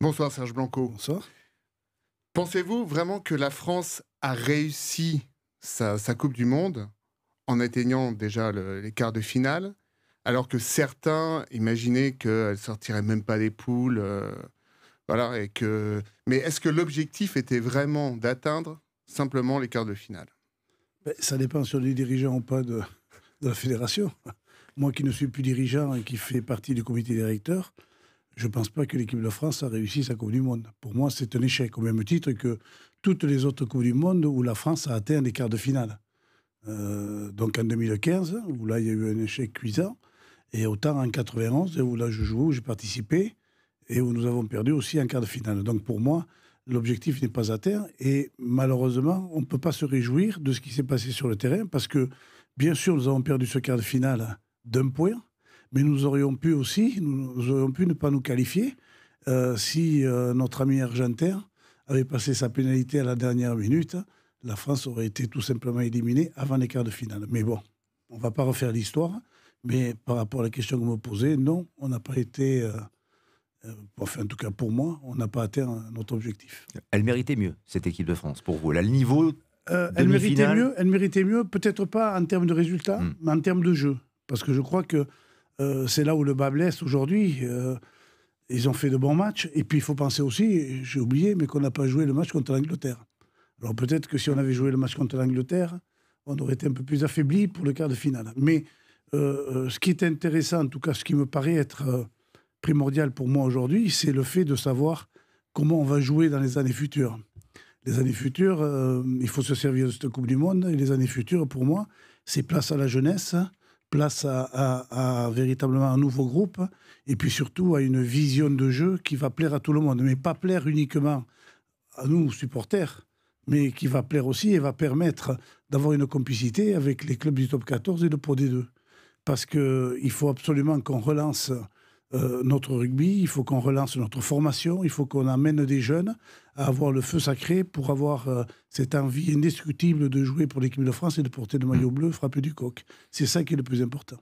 Bonsoir Serge Blanco. Bonsoir. Pensez-vous vraiment que la France a réussi sa, Coupe du Monde en atteignant déjà les quarts de finale, alors que certains imaginaient qu'elle sortirait même pas des poules, euh, voilà, et que. Mais est-ce que l'objectif était vraiment d'atteindre simplement les quarts de finale ben, Ça dépend sur les dirigeants ou pas de la fédération. Moi qui ne suis plus dirigeant et qui fais partie du comité directeur, je ne pense pas que l'équipe de France a réussi sa Coupe du Monde. Pour moi, c'est un échec, au même titre que toutes les autres Coupes du Monde où la France a atteint les quarts de finale. Euh, donc en 2015, où là, il y a eu un échec cuisant, et autant en 91, où là, je joue, où j'ai participé, et où nous avons perdu aussi un quart de finale. Donc pour moi, l'objectif n'est pas atteint, et malheureusement, on ne peut pas se réjouir de ce qui s'est passé sur le terrain, parce que, bien sûr, nous avons perdu ce quart de finale d'un point, mais nous aurions pu aussi, nous, aurions pu ne pas nous qualifier euh, si euh, notre ami argentin avait passé sa pénalité à la dernière minute. La France aurait été tout simplement éliminée avant les quarts de finale. Mais bon, on ne va pas refaire l'histoire. Mais par rapport à la question que vous me posez, non, on n'a pas été. Euh, enfin, en tout cas pour moi, on n'a pas atteint notre objectif. Elle méritait mieux, cette équipe de France, pour vous. Là, le niveau euh, elle méritait mieux, elle méritait mieux, peut-être pas en termes de résultats, hmm. mais en termes de jeu. Parce que je crois que euh, c'est là où le bas blesse aujourd'hui. Euh, ils ont fait de bons matchs. Et puis, il faut penser aussi, j'ai oublié, mais qu'on n'a pas joué le match contre l'Angleterre. Alors peut-être que si on avait joué le match contre l'Angleterre, on aurait été un peu plus affaibli pour le quart de finale. Mais euh, ce qui est intéressant, en tout cas ce qui me paraît être primordial pour moi aujourd'hui, c'est le fait de savoir comment on va jouer dans les années futures. Les années futures, il faut se servir de cette Coupe du Monde. Et les années futures, pour moi, c'est place à la jeunesse, place à, véritablement un nouveau groupe et puis surtout à une vision de jeu qui va plaire à tout le monde, mais pas plaire uniquement à nous, supporters, mais qui va plaire aussi et va permettre d'avoir une complicité avec les clubs du top 14 et de Pro D2. Parce qu'il faut absolument qu'on relance euh, notre rugby, il faut qu'on relance notre formation, il faut qu'on amène des jeunes à avoir le feu sacré pour avoir euh, cette envie indiscutable de jouer pour l'équipe de France et de porter le maillot bleu frappé du coq. C'est ça qui est le plus important.